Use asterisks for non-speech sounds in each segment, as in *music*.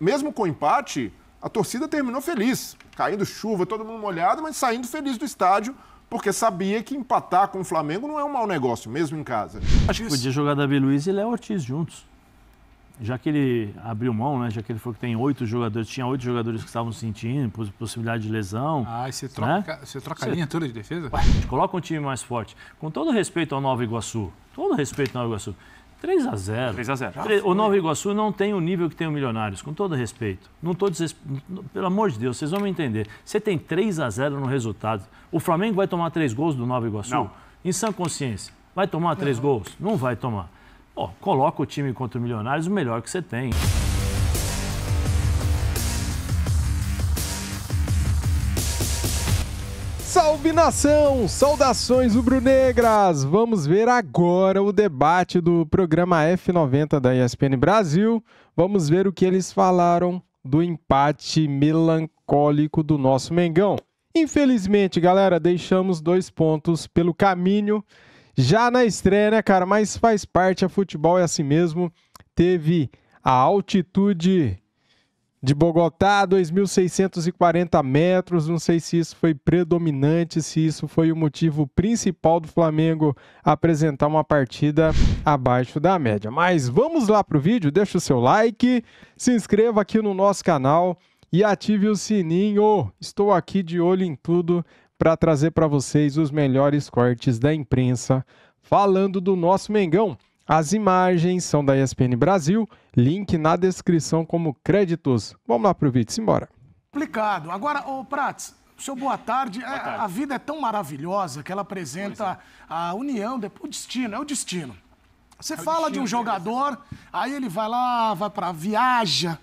mesmo com o empate, a torcida terminou feliz, caindo chuva, todo mundo molhado, mas saindo feliz do estádio, porque sabia que empatar com o Flamengo não é um mau negócio, mesmo em casa. Acho que podia jogar Davi Luiz e Léo Ortiz juntos. Já que ele abriu mão, né? Já que ele falou que tem oito jogadores, tinha oito jogadores que estavam sentindo, possibilidade de lesão. Ah, e você né? troca, né? você troca a linha toda de defesa? Ué, coloca um time mais forte. Com todo respeito ao Nova Iguaçu, todo respeito ao Nova Iguaçu. 3 a 0. 3 a 0. Ah, o Nova Iguaçu não tem o nível que tem o Milionários, com todo respeito. Não tô desesp... Pelo amor de Deus, vocês vão me entender. Você tem 3 a 0 no resultado. O Flamengo vai tomar 3 gols do Nova Iguaçu? Não. Em sã consciência. Vai tomar 3 gols? Não vai tomar. Ó, coloca o time contra o Milionários o melhor que você tem. Salve nação! Saudações rubro-negras! Vamos ver agora o debate do programa F90 da ESPN Brasil. Vamos ver o que eles falaram do empate melancólico do nosso Mengão. Infelizmente, galera, deixamos dois pontos pelo caminho. Já na estreia, né, cara? Mas faz parte, a é futebol é assim mesmo. Teve a altitude de Bogotá, 2.640 metros. Não sei se isso foi predominante, se isso foi o motivo principal do Flamengo apresentar uma partida abaixo da média. Mas vamos lá para o vídeo, deixa o seu like, se inscreva aqui no nosso canal e ative o sininho. Estou aqui de olho em tudo para trazer para vocês os melhores cortes da imprensa falando do nosso Mengão. As imagens são da ESPN Brasil, link na descrição como créditos. Vamos lá para o vídeo, simbora. Complicado. Agora, ô Prats, seu boa tarde. boa é, tarde. A vida é tão maravilhosa que ela apresenta é. a união, o destino, é o destino. Você é fala destino, de um jogador, aí ele vai lá, vai para viaja,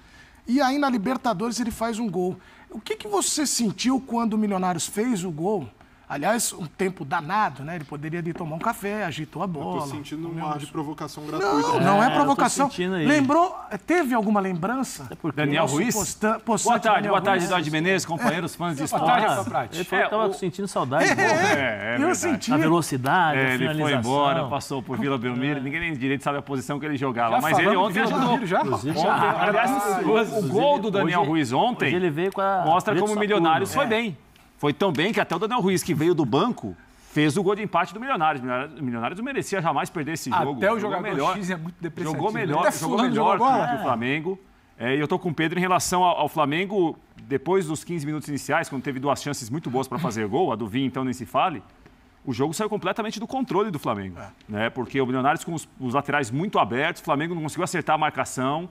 e aí na Libertadores ele faz um gol. O que, que você sentiu quando o Milionários fez o gol Aliás, um tempo danado, né? Ele poderia ir tomar um café, agitou a bola. Estou sentindo um ar de provocação gratuita. Não, não é, é provocação. Lembrou? Eh, teve alguma lembrança? É Daniel Ruiz? Posta, posta boa tarde, boa tarde, Eduardo Menezes, companheiros, é. fãs de esporte. Boa tarde, Prati. Ele falou estava o... sentindo saudade. É, né? é, é, é, eu senti. A velocidade, é, a Ele foi embora, passou por Vila Belmiro. Ninguém nem direito sabe a posição que ele jogava. Já mas ele ontem ajudou. Já? já. Aliás, ah, o gol do Daniel Ruiz ontem mostra como o Milionários foi bem. Foi tão bem que até o Daniel Ruiz, que veio do banco, fez o gol de empate do Milionários. O Milionários não merecia jamais perder esse jogo. Até o jogador melhor, X é muito Jogou melhor, é jogou melhor jogou que, o Flamengo. É, e é, eu estou com o Pedro em relação ao, ao, Flamengo, depois dos 15 minutos iniciais, quando teve duas chances muito boas para fazer gol, a do Vinho, então nem se fale, o jogo saiu completamente do controle do Flamengo. É. Né? Porque o Milionários com os, os laterais muito abertos, o Flamengo não conseguiu acertar a marcação.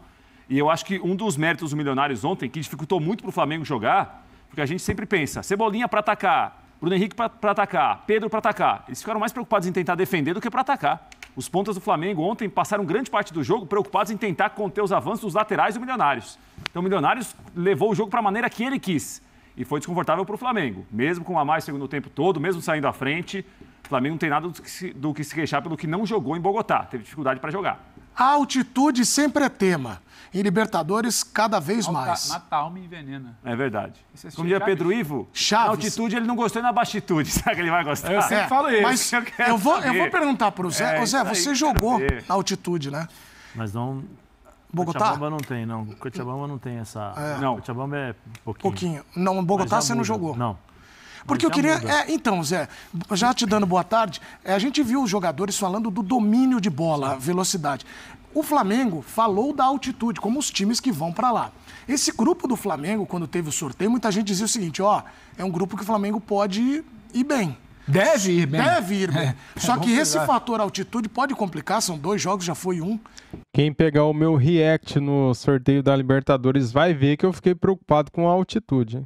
E eu acho que um dos méritos do Milionários ontem, que dificultou muito para o Flamengo jogar, porque a gente sempre pensa, Cebolinha para atacar, Bruno Henrique para atacar, Pedro para atacar. Eles ficaram mais preocupados em tentar defender do que para atacar. Os pontas do Flamengo ontem passaram grande parte do jogo preocupados em tentar conter os avanços dos laterais do Milionários. Então o Milionários levou o jogo para a maneira que ele quis. E foi desconfortável para o Flamengo. Mesmo com a mais segundo tempo todo, mesmo saindo à frente, o Flamengo não tem nada do que se, do que se queixar pelo que não jogou em Bogotá. Teve dificuldade para jogar. A altitude sempre é tema. Em Libertadores, cada vez Alta, mais. Natal me envenena. É verdade. É Como diria Pedro Ivo, Chaves. na altitude ele não gostou e na baixitude. *laughs* Será que ele vai gostar? Eu sempre é, falo isso. Mas eu, eu vou, eu vou perguntar para o Zé. É, Zé, você jogou na altitude, né? Mas não... Bogotá? Cochabamba não tem, não. Cochabamba não tem essa... É. Não. Cochabamba é pouquinho. Pouquinho. Não, Bogotá você muda. não jogou. Não. Porque eu queria. É, então, Zé, já te dando boa tarde, é, a gente viu os jogadores falando do domínio de bola, velocidade. O Flamengo falou da altitude, como os times que vão para lá. Esse grupo do Flamengo, quando teve o sorteio, muita gente dizia o seguinte: ó, é um grupo que o Flamengo pode ir bem. Deve ir bem. Deve ir bem. *laughs* É. Só que esse pegar. fator altitude pode complicar, são dois jogos, já foi um. Quem pegar o meu react no sorteio da Libertadores vai ver que eu fiquei preocupado com a altitude.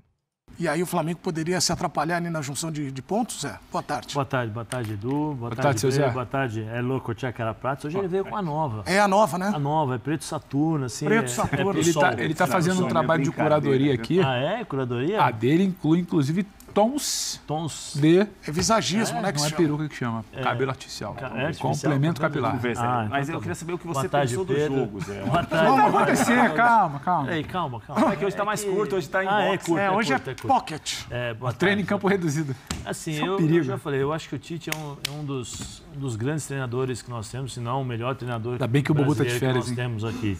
E aí o Flamengo poderia se atrapalhar ali na junção de, de pontos, Zé? Boa tarde. Boa tarde, boa tarde, Edu. Boa, boa tarde, tarde seu Zé. Boa tarde, é louco, Tchacara Prats. Hoje ele veio com a nova. É a nova, né? A nova, é Preto Saturno, assim. Preto é, Saturno. É, é ele está ele tá, tá fazendo um trabalho de curadoria aqui. Ah, é? Curadoria? A dele inclui, inclusive, tons, tons. de. É visagismo, é, né? Que não é peruca que chama. É. Cabelo artificial. é artificial. Complemento capilar. ah, ah então mas tá eu queria saber o que você tarde, pensou Pedro. do jogo, Zé. Boa tarde. Vamos acontecer, calma, calma. Ei, calma, calma. É que hoje está mais curto, hoje está em ah, É, curto, é, é, hoje é, curto, é pocket. É, boa tarde, treino em campo reduzido. Assim, é eu, eu, já falei, eu acho que o Tite é um, é um, dos, dos, grandes treinadores que nós temos, se não o melhor treinador Ainda bem que o Bobo tá de férias, que nós hein? temos aqui.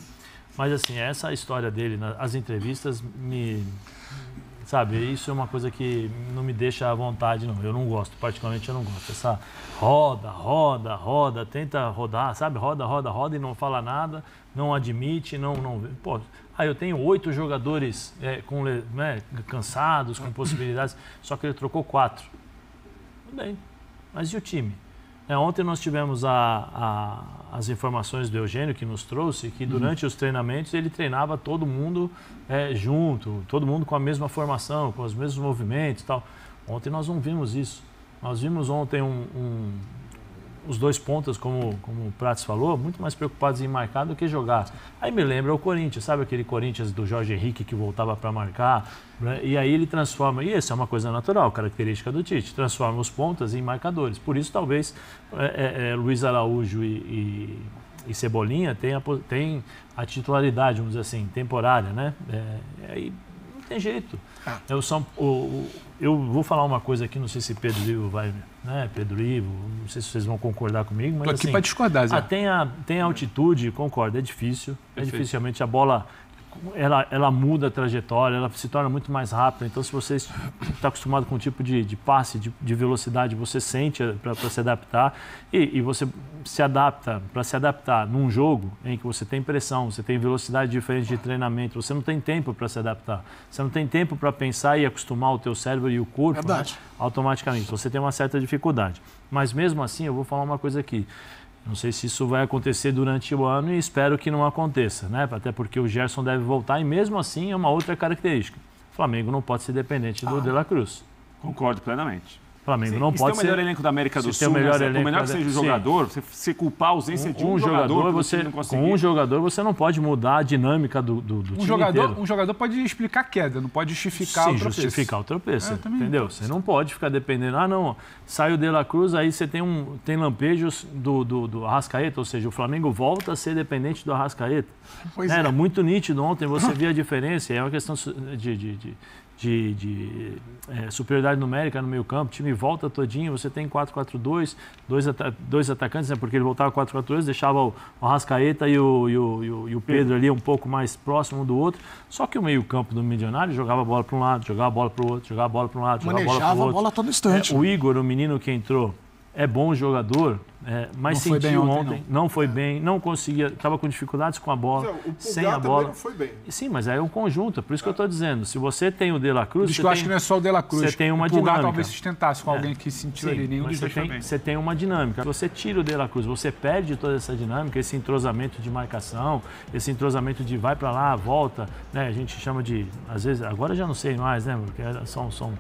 Mas assim, essa história dele, as entrevistas me sabe? Isso é uma coisa que não me deixa à vontade, não. Eu não gosto, particularmente eu não gosto. Essa roda, roda, roda, tenta rodar, sabe? Roda, roda, roda e não fala nada, não admite, não. não pô, aí ah, eu tenho oito jogadores é, com, né, cansados, com possibilidades, só que ele trocou quatro. Tudo bem. Mas e o time? É, ontem nós tivemos a, a, as informações do Eugênio que nos trouxe que uhum. durante uhum. os treinamentos ele treinava todo mundo é, junto, todo mundo com a mesma formação, com os mesmos movimentos e tal. Ontem nós não vimos isso. Nós vimos ontem um, um os dois pontas, como, como o Prates falou, muito mais preocupados em marcar do que jogar. Aí me lembra o Corinthians, sabe aquele Corinthians do Jorge Henrique que voltava para marcar? Né? E aí ele transforma, e isso é uma coisa natural, característica do Tite, transforma os pontas em marcadores. Por isso, talvez, é, é, é Luiz Araújo e, e, e Cebolinha tenham tem a titularidade, vamos dizer assim, temporária, né? É, tem jeito. Ah. Eu, só, eu, eu, vou falar uma coisa aqui, não sei se Pedro Ivo vai, né? Pedro Ivo, não sei se vocês vão concordar comigo, mas. aqui assim, para discordar, Zé. Ah, tem, a, tem a altitude, concordo, é difícil. É Perfeito. É dificilmente a bola ela, ela muda a trajetória, ela se torna muito mais rápida. Então, se você está acostumado com um tipo de, de passe, de, de velocidade, você sente para se adaptar e, e, você se adapta. Para se adaptar num jogo em que você tem pressão, você tem velocidade diferente de treinamento, você não tem tempo para se adaptar. Você não tem tempo para pensar e acostumar o teu cérebro e o corpo né, automaticamente. Você tem uma certa dificuldade. Mas mesmo assim, eu vou falar uma coisa aqui. Não sei se isso vai acontecer durante o ano e espero que não aconteça, né? Até porque o Gerson deve voltar e mesmo assim é uma outra característica. O Flamengo não pode ser dependente do ah, De La Cruz. Concordo plenamente. Flamengo Sim, não pode ser... o melhor elenco da América do Sul, o melhor, elenco, melhor que seja o jogador, Sim. você culpar a ausência um, de um, um jogador, jogador você, Com um jogador você não pode mudar a dinâmica do, do, do um time jogador, inteiro. Um jogador pode explicar a queda, não pode justificar Sim, o tropeço. justificar o tropeço, é, entendeu? Você não pode ficar dependendo, ah não, sai o De La Cruz, aí você tem, um, tem lampejos do, do, do Arrascaeta, ou seja, o Flamengo volta a ser dependente do Arrascaeta. Pois né, Era é. muito nítido ontem, você via a diferença, é uma questão de, de, de de, de é, superioridade numérica no meio campo, o time volta todinho, você tem 4-4-2, dois, ata dois atacantes, né, porque ele voltava 4-4-2, deixava o, o Rascaeta e o, e o, e o, e o Pedro ali um pouco mais próximo um do outro, só que o meio campo do Milionário jogava a bola para um lado, jogava a bola para o outro, jogava a bola para um lado, jogava a bola para o outro. Manejava a bola todo instante. É, o Igor, o menino que entrou, é bom jogador, é, mas sentiu ontem, ontem, não. não foi é. bem, não conseguia, estava com dificuldades com a bola, sem a bola. Não foi bem. Sim, mas aí é um conjunto, é por isso é. que eu estou é. dizendo. Se você tem o De La Cruz. Diz que eu acho que não é só o De La Cruz. Você tem uma o Pulgar dinâmica. talvez tentasse com alguém que sentiu Sim, ali, nenhum você tem, Você tem uma dinâmica. você tira o De La Cruz, você perde toda essa dinâmica, esse entrosamento de marcação, esse entrosamento de vai para lá, volta, né? A gente chama de, às vezes, agora já não sei mais, né? Porque são, são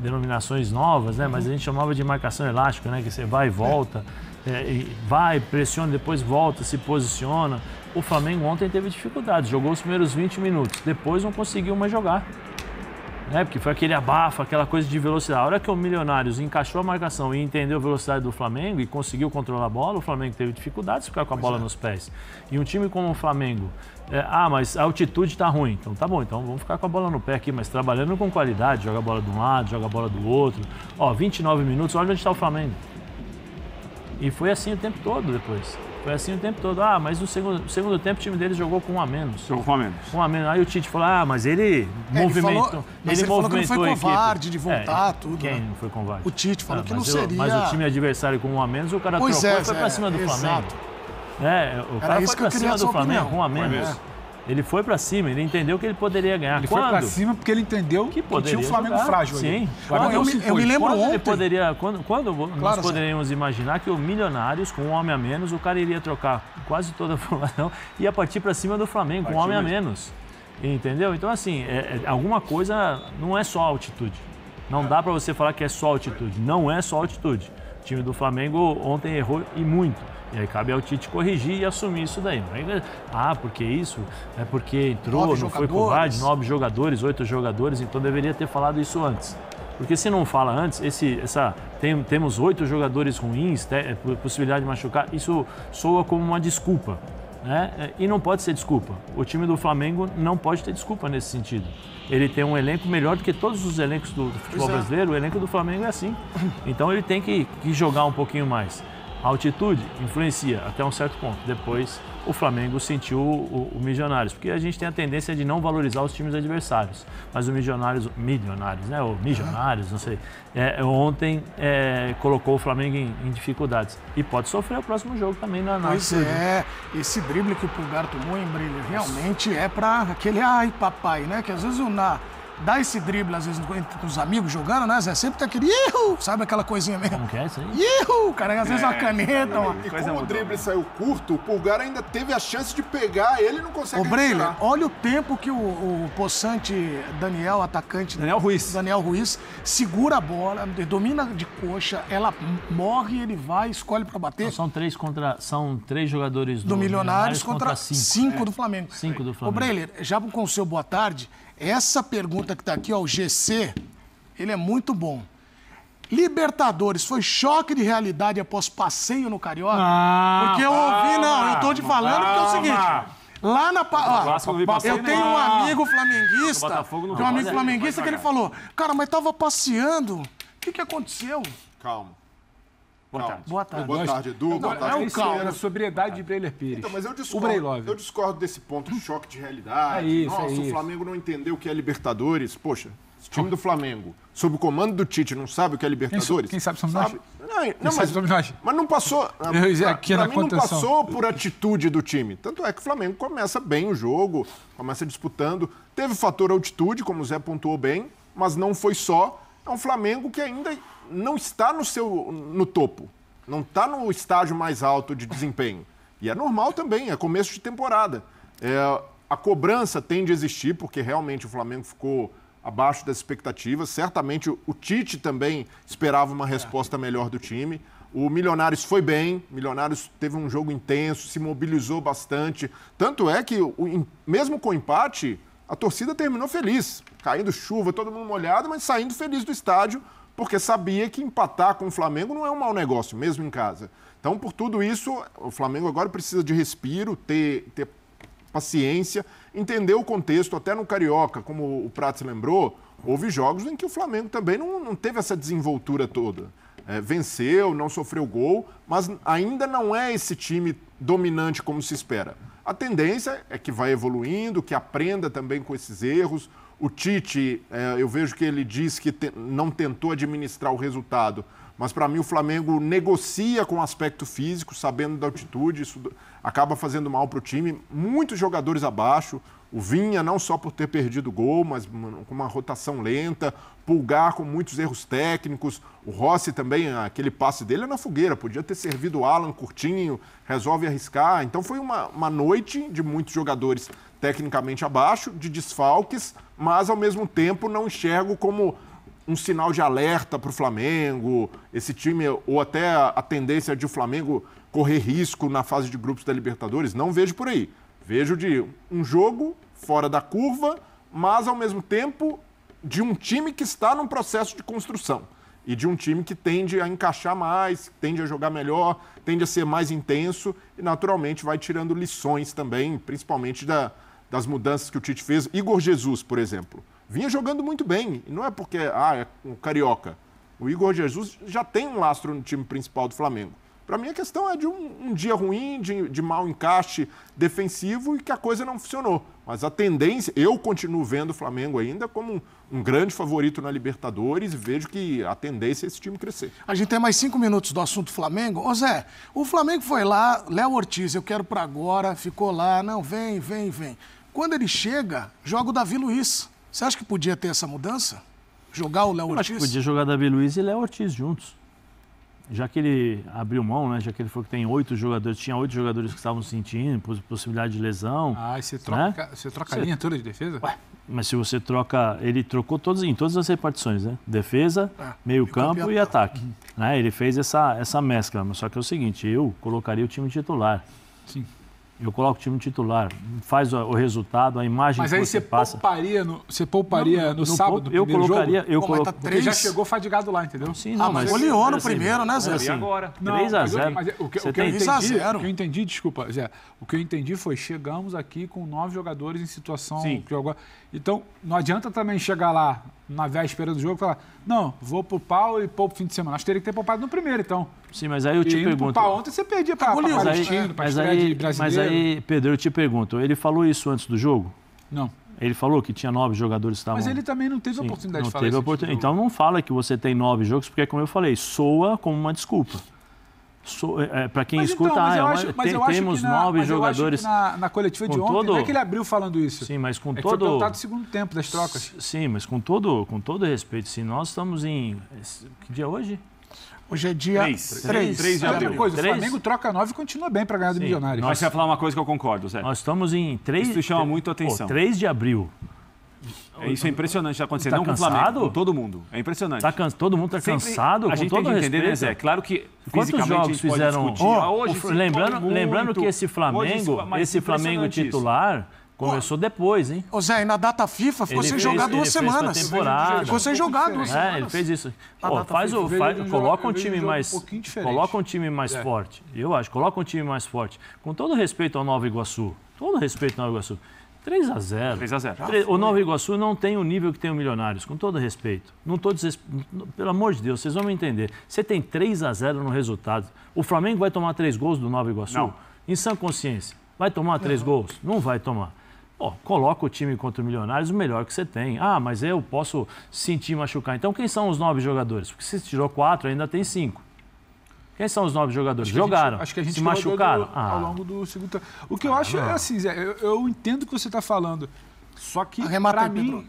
denominações novas, né? Mas a gente chamava de marcação elástica, né? Que você vai vai e volta, é, e vai, pressiona, depois volta, se posiciona. O Flamengo ontem teve dificuldade, jogou os primeiros 20 minutos, depois não conseguiu mais jogar. Né? Porque foi aquele abafo, aquela coisa de velocidade. A hora que o Milionários encaixou a marcação e entendeu a velocidade do Flamengo e conseguiu controlar a bola, o Flamengo teve dificuldades de ficar com a pois bola é. nos pés. E um time como o Flamengo, é, ah, mas a altitude está ruim. Então tá bom, então vamos ficar com a bola no pé aqui, mas trabalhando com qualidade, joga a bola de um lado, joga a bola do outro. Ó, 29 minutos, olha onde está o Flamengo. E foi assim o tempo todo depois. Foi assim o tempo todo. Ah, mas no segundo, segundo tempo o time dele jogou com um a menos. Jogou com um a menos. Com um a menos. Aí o Tite falou: ah, mas ele é, movimentou. Ele, falou, mas ele, ele falou que não foi covarde de voltar, é, tudo. Né? Quem né? não foi covarde? O Tite falou ah, que não eu, seria. Mas o time adversário com um a menos, o cara pois trocou é, e foi pra é, cima do Flamengo. Exato. É, o cara Era foi pra cima do Flamengo, opinião. com um a menos. Ele foi para cima, ele entendeu que ele poderia ganhar. Ele quando? foi para cima porque ele entendeu que, que tinha um Flamengo jogar. frágil. Sim. Ali. eu, me, eu me lembro quando ontem. Ele poderia, quando quando claro, nós poderíamos sim. imaginar que o Milionários, com um homem a menos, o cara iria trocar quase toda a *laughs* formação e ia partir para cima do Flamengo, com um homem mesmo. a menos. Entendeu? Então, assim, é, é, alguma coisa não é só altitude. Não é. dá para você falar que é só altitude. Não é só altitude. O time do Flamengo ontem errou e muito. E aí cabe ao Tite corrigir e assumir isso daí. É ah, porque isso? É porque entrou, nove não jogadores. foi covarde, nove jogadores, oito jogadores, então deveria ter falado isso antes. Porque se não fala antes, esse, essa, tem, temos oito jogadores ruins, te, é, possibilidade de machucar, isso soa como uma desculpa. Né? É, e não pode ser desculpa. O time do Flamengo não pode ter desculpa nesse sentido. Ele tem um elenco melhor do que todos os elencos do, do futebol é. brasileiro, o elenco do Flamengo é assim. Então ele tem que, que jogar um pouquinho mais. A altitude influencia até um certo ponto. Depois o Flamengo sentiu o, o, Milionários, porque a gente tem a tendência de não valorizar os times adversários. Mas o Milionários, Milionários, né? Ou Milionários, não sei. É, é, ontem é, colocou o Flamengo em, em, dificuldades. E pode sofrer o próximo jogo também na, na Pois é, esse drible que o Pulgar tomou em brilho realmente é para aquele ai papai, né? Que às vezes o na dá esse drible, às vezes, entre os amigos jogando, né, Zé? Sempre tá aquele, Ihu! sabe aquela coisinha mesmo? Como que é isso aí? Ihu! Cara, às vezes é, uma é, caneta. Uma... E como o drible saiu curto, o Pulgar ainda teve a chance de pegar ele não consegue Ô, Breyle, olha o tempo que o, o possante Daniel, atacante... Daniel Ruiz. Daniel Ruiz, segura a bola, domina de coxa, ela morre, ele vai, escolhe para bater. Então, são três contra... São três jogadores do, do Milionários, milionários contra, contra, cinco. cinco é. do Flamengo. Cinco do Flamengo. Ô, Breyle, já com o seu boa tarde... Essa pergunta que está aqui, ó, o GC, ele é muito bom. Libertadores, foi choque de realidade após passeio no Carioca? porque eu ouvi, não, eu tô te falando porque é o seguinte. Lá na. eu tenho um amigo flamenguista. Tem um amigo flamenguista que ele falou: Cara, mas tava passeando. O que, que aconteceu? Calma. Boa tarde. Boa tarde. Boa tarde, Edu. Boa tarde. É um Sobriedade de Breiler Pires. Então, mas eu discordo, eu discordo desse ponto de choque de realidade. É isso, Nossa, é isso. o Flamengo não entendeu o que é Libertadores. Poxa, esse time do Flamengo, sob o comando do Tite, não sabe o que é Libertadores? Quem, sabe somos nós. Sabe? Não, não mas, sabe Mas não passou. *laughs* Eu, aqui é pra, pra mim contenção. não passou por atitude do time. Tanto é que o Flamengo começa bem o jogo, começa disputando. Teve o fator altitude, como o Zé pontuou bem, mas não foi só. É um Flamengo que ainda não está no seu no topo, não está no estágio mais alto de desempenho. E é normal também, é começo de temporada. É, a cobrança tende a existir, porque realmente o Flamengo ficou abaixo das expectativas. Certamente o, Tite também esperava uma resposta melhor do time. O Milionários foi bem, Milionários teve um jogo intenso, se mobilizou bastante. Tanto é que, o, mesmo com o empate, a torcida terminou feliz, caindo chuva, todo mundo molhado, mas saindo feliz do estádio porque sabia que empatar com o Flamengo não é um mau negócio, mesmo em casa. Então, por tudo isso, o Flamengo agora precisa de respiro, ter, ter paciência, entender o contexto, até no Carioca, como o Prats lembrou, houve jogos em que o Flamengo também não, não teve essa desenvoltura toda. É, venceu, não sofreu gol, mas ainda não é esse time dominante como se espera. A tendência é que vá evoluindo, que aprenda também com esses erros. O Tite, é, eu vejo que ele diz que não tentou administrar o resultado, mas para mim o Flamengo negocia com o aspecto físico, sabendo da altitude, isso acaba fazendo mal para o time. Muitos jogadores abaixo, o Vinha não só por ter perdido gol, mas com uma rotação lenta, Pulgar com muitos erros técnicos, o Rossi também, aquele passe dele é na fogueira, podia ter servido o Alan curtinho, resolve arriscar. Então foi uma, uma noite de muitos jogadores tecnicamente abaixo, de desfalques, mas ao mesmo tempo não enxergo como um sinal de alerta para o Flamengo, esse time, ou até a tendência de o Flamengo correr risco na fase de grupos da Libertadores, não vejo por aí. Vejo de um jogo fora da curva, mas ao mesmo tempo de um time que está num processo de construção e de um time que tende a encaixar mais, tende a jogar melhor, tende a ser mais intenso e naturalmente vai tirando lições também, principalmente da, das mudanças que o Tite fez. Igor Jesus, por exemplo, vinha jogando muito bem. não é porque, ah, é um carioca. O Igor Jesus já tem um lastro no time principal do Flamengo. Para mim, a questão é de um, um dia ruim, de, de mau encaixe defensivo e que a coisa não funcionou. Mas a tendência, eu continuo vendo o Flamengo ainda como um, um grande favorito na Libertadores e vejo que a tendência é esse time crescer. A gente tem mais cinco minutos do assunto Flamengo. Ô Zé, o Flamengo foi lá, Léo Ortiz, eu quero para agora, ficou lá, não, vem, vem, vem. Quando ele chega, joga o Davi Luiz. Você acha que podia ter essa mudança? Jogar o Léo Ortiz? Acho que podia jogar Davi Luiz e Léo Ortiz juntos. Já que ele abriu mão, né? Já que ele falou que tem oito jogadores, tinha oito jogadores que estavam sentindo, possibilidade de lesão. Ah, e você né? troca, né? você troca a linha toda de defesa? Ué, mas se você troca. Ele trocou todos, em todas as repartições, né? Defesa, é, meio-campo e ataque. Uhum. Né? Ele fez essa, essa mescla. Mas só que é o seguinte, eu colocaria o time titular. Sim eu coloco o time titular, faz o, resultado, a imagem mas que você passa. Mas aí você pouparia no, você pouparia não, no, no sábado, eu colocaria, jogo? Eu Pô, colo... tá já chegou fadigado lá, entendeu? Sim, ah, não, ah, mas... Goleou no assim, primeiro, né, Zé? Assim, agora. Não, 3 x 0 mas, o, que, o, que eu entendi, o que eu entendi, desculpa, Zé, o que eu entendi foi, chegamos aqui com nove jogadores em situação... Sim. Que eu, então, não adianta também chegar lá na véspera do jogo e falar, não, vou pro pau e poupo fim de semana. Acho que teria que ter poupado no primeiro, então. Sim, mas aí eu te e pergunto. Pau, ontem você perdia para Palestino, mas, aí, pra mas, aí mas aí, Pedro, eu te pergunto, ele falou isso antes do jogo? Não. Ele falou que tinha nove jogadores que estavam. Mas ele também não teve Sim, oportunidade não de falar teve isso. Oportun... Então não fala que você tem nove jogos, porque, como eu falei, soa como uma desculpa. So, é, é para quem mas escuta, então, mas ah, é acho, mas tem, temos na, nove jogadores. na, na coletiva de ontem, todo, não é que ele abriu falando isso. Sim, mas com é todo. Foi do segundo tempo das trocas. Sim, mas com todo, com todo respeito, sim, nós estamos em. Que dia é hoje? Hoje é dia 3. 3, de abril. O Flamengo troca 9 e continua bem para ganhar do Sim, Milionário. Nós... Mas você vai falar uma coisa que eu concordo, Zé. Nós estamos em 3... Isso chama muito a atenção. Pô, 3 de abril. É, isso é impressionante tá acontecer. Tá não cansado? com o Flamengo, com todo mundo. É impressionante. Tá can... Todo mundo está cansado, a gente tem que entender, né, Zé? Claro que Quantos jogos fizeram... Oh, hoje o... lembrando, muito. lembrando que esse Flamengo, hoje, esse Flamengo titular... Isso. Começou depois, hein? Ô Zé, e na data FIFA ficou ele sem fez, jogar duas semanas. Temporada. Ficou sem jogar duas é, semanas. ele fez isso. Pô, faz o, faz, coloca um time um mais. Um coloca um time mais é. forte. Eu acho, coloca um time mais forte. Com todo respeito ao Nova Iguaçu. Todo respeito ao Nova Iguaçu. 3 a 0 3 a 0 ah, O Nova Iguaçu não tem o nível que tem o Milionários, com todo respeito. Não tô desrespe... Pelo amor de Deus, vocês vão me entender. Você tem 3 a 0 no resultado. O Flamengo vai tomar 3 gols do Nova Iguaçu? Não. Em sã consciência. Vai tomar 3 não. gols? Não vai tomar. Pô, coloca o time contra o Milionários o melhor que você tem. Ah, mas eu posso sentir machucar. Então, quem são os nove jogadores? Porque se tirou 4, ainda tem 5. Quem são os nove jogadores? Acho Jogaram. Gente, acho que a gente se machucaram ah. ao longo do segundo tempo. O que eu ah, acho não. é assim, Zé, eu, eu entendo o que você está falando. Só que, para mim,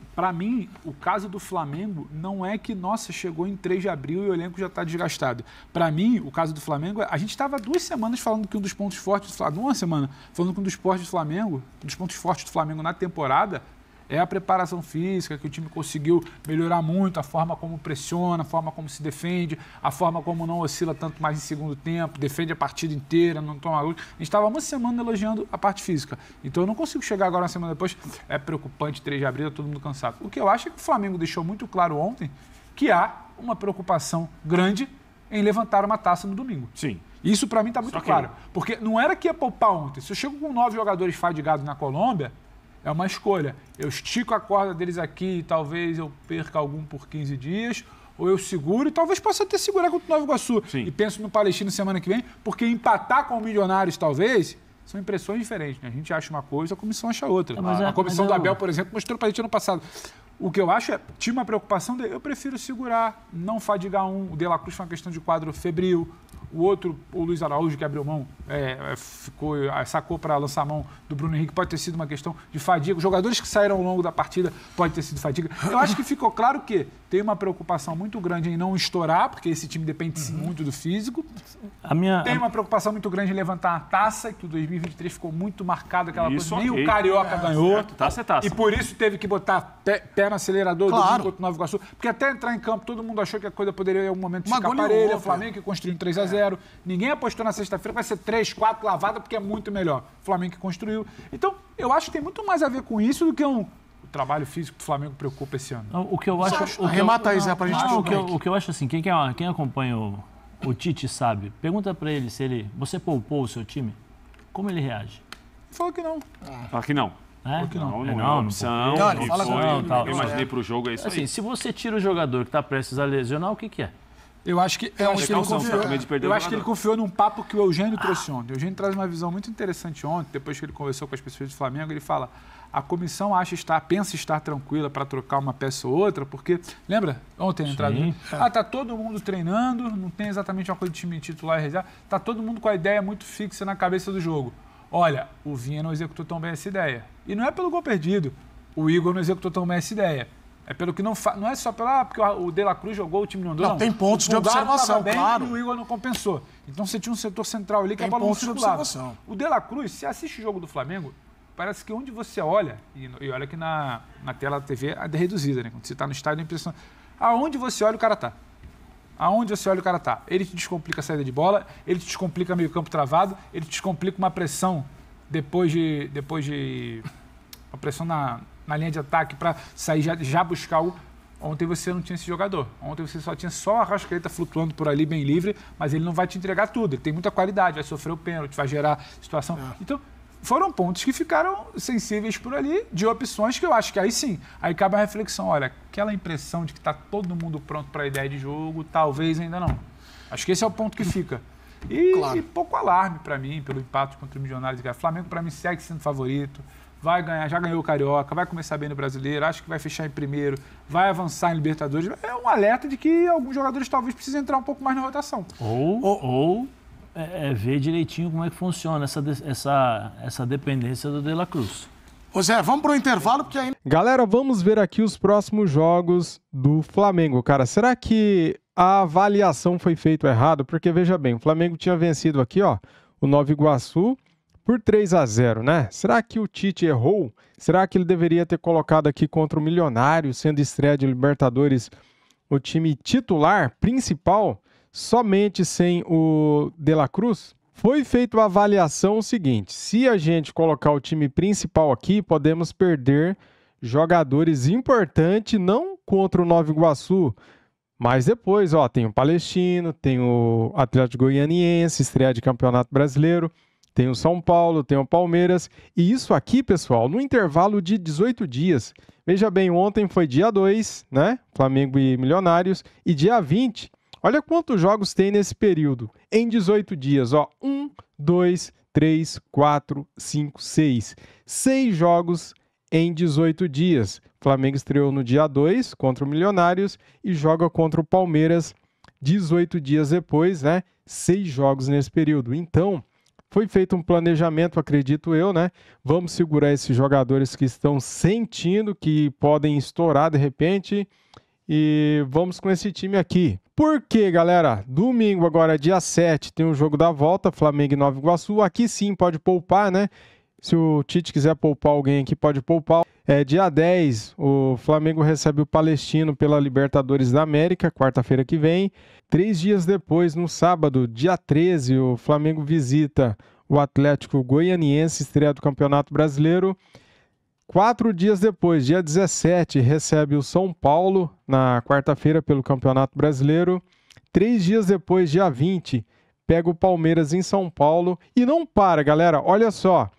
mim, o caso do Flamengo não é que, nossa, chegou em 3 de abril e o elenco já está desgastado. Para mim, o caso do Flamengo, é a gente estava duas semanas falando que um dos pontos fortes do Flamengo, uma semana, falando que um dos pontos do Flamengo, um dos pontos fortes do Flamengo na temporada é a preparação física, que o time conseguiu melhorar muito, a forma como pressiona, a forma como se defende, a forma como não oscila tanto mais em segundo tempo, defende a partida inteira, não toma gol. A gente estava uma semana elogiando a parte física. Então eu não consigo chegar agora uma semana depois, é preocupante, 3 de abril, tá todo mundo cansado. O que eu acho é que o Flamengo deixou muito claro ontem que há uma preocupação grande em levantar uma taça no domingo. Sim. Isso para mim está muito claro. Porque não era que ia poupar ontem. Se eu chego com nove jogadores fadigados na Colômbia, é uma escolha. Eu estico a corda deles aqui e talvez eu perca algum por 15 dias, ou eu seguro e talvez possa até segurar contra o Nova Iguaçu. Sim. E penso no Palestino semana que vem, porque empatar com o Milionários talvez são impressões diferentes. Né? A gente acha uma coisa, a comissão acha outra. É, a, a é, comissão é, do Abel, por exemplo, mostrou para a gente ano passado. O que eu acho é, tinha uma preocupação eu prefiro segurar, não fadigar um. O De La Cruz foi uma questão de quadro febril. O outro, o Luiz Araújo, que abriu mão, é, é ficou, é, sacou para lançar a mão do Bruno Henrique, pode ter sido uma questão de fadiga. Os jogadores que saíram ao longo da partida pode ter sido fadiga. Eu acho que ficou claro que tem uma preocupação muito grande em não estourar, porque esse time depende uhum. muito do físico. A minha, tem uma preocupação muito grande em levantar a taça, que o 2023 ficou muito marcado aquela isso coisa. Okay. Nem o Carioca é, ganhou. Taça é taça. E por isso teve que botar pé, pé era um acelerador claro. do contra o Nova Iguaçu. Porque até entrar em campo, todo mundo achou que a coisa poderia em algum momento Uma ficar parelha. O Flamengo que construiu um 3x0. É. Ninguém apostou na sexta-feira vai ser 3, 4 lavada, porque é muito melhor. O Flamengo que construiu. Então, eu acho que tem muito mais a ver com isso do que um o trabalho físico do Flamengo preocupa esse ano. O que eu acho. acho o que remata aí, Zé, pra gente não, o, que eu, o que eu acho assim, quem, é quem acompanha o, o Tite sabe. Pergunta para ele se ele. Você poupou o seu time? Como ele reage? falou que não. Ah. Fala que não. Né? Por que não? Não, não, é, é não, não, opção, não, é Eu imaginei para o jogo é isso Assim, aí. se você tira o jogador que está prestes a lesionar, o que, que é? Eu acho que, é eu acho que, ele, confiou, eu acho que ele confiou num papo que o Eugênio ah. trouxe ontem. O Eugênio traz uma visão muito interessante ontem, depois que ele conversou com as pessoas do Flamengo, ele fala: a comissão acha estar, pensa estar tranquila para trocar uma peça ou outra, porque. Lembra? Ontem entrado entrada. Ah, tá todo mundo treinando, não tem exatamente uma coisa de time titular e reserva. Tá todo mundo com a ideia muito fixa na cabeça do jogo olha, o Vinha não executou tão bem essa ideia. E não é pelo gol perdido, o Igor não executou tão bem essa ideia. É pelo que não fa... não é só pela ah, porque o De La Cruz jogou, o time não andou. Não, não. tem pontos o de observação, bem, claro. E o Igor não compensou. Então você tinha um setor central ali que tem a bola pontos De observação. O De La Cruz, se assiste o jogo do Flamengo, parece que onde você olha, e, e olha que na, na tela da TV é reduzida, né? Quando você está no estádio, a é impressão. Aonde você olha, o cara tá aonde você olha o cara tá. Ele te descomplica a saída de bola, ele te descomplica meio campo travado, ele te descomplica uma pressão depois de. Depois de *laughs* uma pressão na, na linha de ataque para sair já, já buscar o. Ontem você não tinha esse jogador. Ontem você só tinha só a Rascaeta flutuando por ali bem livre, mas ele não vai te entregar tudo. Ele tem muita qualidade, vai sofrer o pênalti, vai gerar situação. É. Então, foram pontos que ficaram sensíveis por ali, de opções que eu acho que aí sim, aí cabe a reflexão, olha, aquela impressão de que está todo mundo pronto para a ideia de jogo, talvez ainda não. Acho que esse é o ponto que fica. E, claro. e pouco alarme para mim, pelo impacto contra o de Guerra. Flamengo, para mim, segue sendo favorito, vai ganhar, já ganhou o Carioca, vai começar bem no Brasileiro, acho que vai fechar em primeiro, vai avançar em Libertadores. É um alerta de que alguns jogadores talvez precisem entrar um pouco mais na rotação. Ou, ou, ou é, é, ver direitinho como é que funciona essa, essa, essa dependência do De La Cruz. Ô Zé, vamos o intervalo, porque ainda. Galera, vamos ver aqui os próximos jogos do Flamengo. Cara, será que a avaliação foi feita errado? Porque, veja bem, o Flamengo tinha vencido aqui, ó, o Nova Iguaçu por 3 a 0 né? Será que o Tite errou? Será que ele deveria ter colocado aqui contra o Milionário, sendo estreia de Libertadores, o time titular principal? somente sem o De La Cruz, foi feita a avaliação seguinte: se a gente colocar o time principal aqui, podemos perder jogadores importantes, não contra o Nova Iguaçu, mas depois, ó, tem o Palestino, tem o Atlético Goianiense, estreia de Campeonato Brasileiro, tem o São Paulo, tem o Palmeiras, e isso aqui, pessoal, no intervalo de 18 dias. Veja bem, ontem foi dia 2, né? Flamengo e Milionários, e dia 20 Olha quantos jogos tem nesse período. Em 18 dias, ó. 1, 2, 3, 4, 5, 6. 6 jogos em 18 dias. Flamengo estreou no dia 2 contra o Milionários e joga contra o Palmeiras 18 dias depois, né? Seis jogos nesse período. Então, foi feito um planejamento, acredito eu, né? Vamos segurar esses jogadores que estão sentindo que podem estourar de repente e vamos com esse time aqui. Por quê, galera? Domingo agora, dia 7, tem o um jogo da volta, Flamengo e Nova Iguaçu. Aqui sim pode poupar, né? Se o Tite quiser poupar alguém aqui, pode poupar. É, dia 10, o Flamengo recebe o Palestino pela Libertadores da América, quarta-feira que vem. Três dias depois, no sábado, dia 13, o Flamengo visita o Atlético Goianiense, estreia do Campeonato Brasileiro. Quatro dias depois, dia 17, recebe o São Paulo na quarta-feira pelo Campeonato Brasileiro. Três dias depois, dia 20, pega o Palmeiras em São Paulo. E não para, galera, olha só.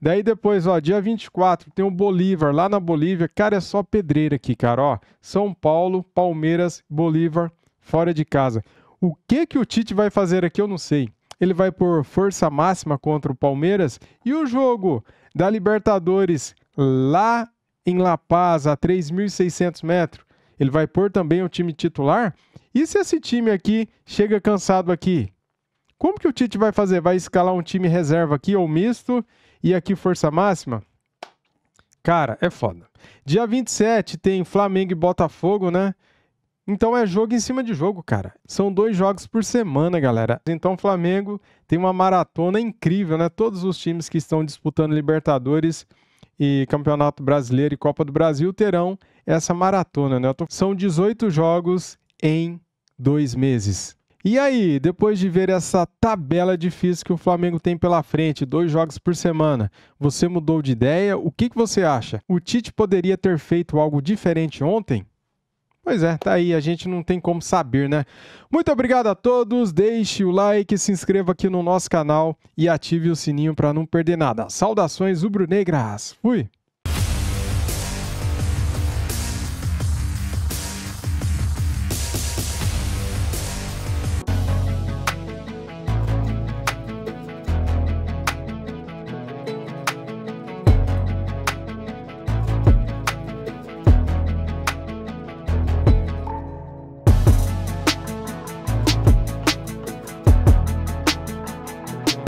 Daí depois, ó, dia 24, tem o Bolívar lá na Bolívia. Cara, é só pedreira aqui, cara, ó. São Paulo, Palmeiras, Bolívar, fora de casa. O que que o Tite vai fazer aqui, eu não sei. Ele vai por força máxima contra o Palmeiras. E o jogo da Libertadores lá em La Paz, a 3.600 metros, ele vai pôr também o time titular? E se esse time aqui chega cansado aqui? Como que o Tite vai fazer? Vai escalar um time reserva aqui ou misto e aqui força máxima? Cara, é foda. Dia 27 tem Flamengo e Botafogo, né? Então é jogo em cima de jogo, cara. São dois jogos por semana, galera. Então o Flamengo tem uma maratona incrível, né? Todos os times que estão disputando Libertadores e Campeonato Brasileiro e Copa do Brasil terão essa maratona, né? Então, são 18 jogos em dois meses. E aí, depois de ver essa tabela difícil que o Flamengo tem pela frente, dois jogos por semana, você mudou de ideia? O que, que você acha? O Tite poderia ter feito algo diferente ontem? Pois é, tá aí, a gente não tem como saber, né? Muito obrigado a todos, deixe o like, se inscreva aqui no nosso canal e ative o sininho para não perder nada. Saudações rubro-negras. Fui.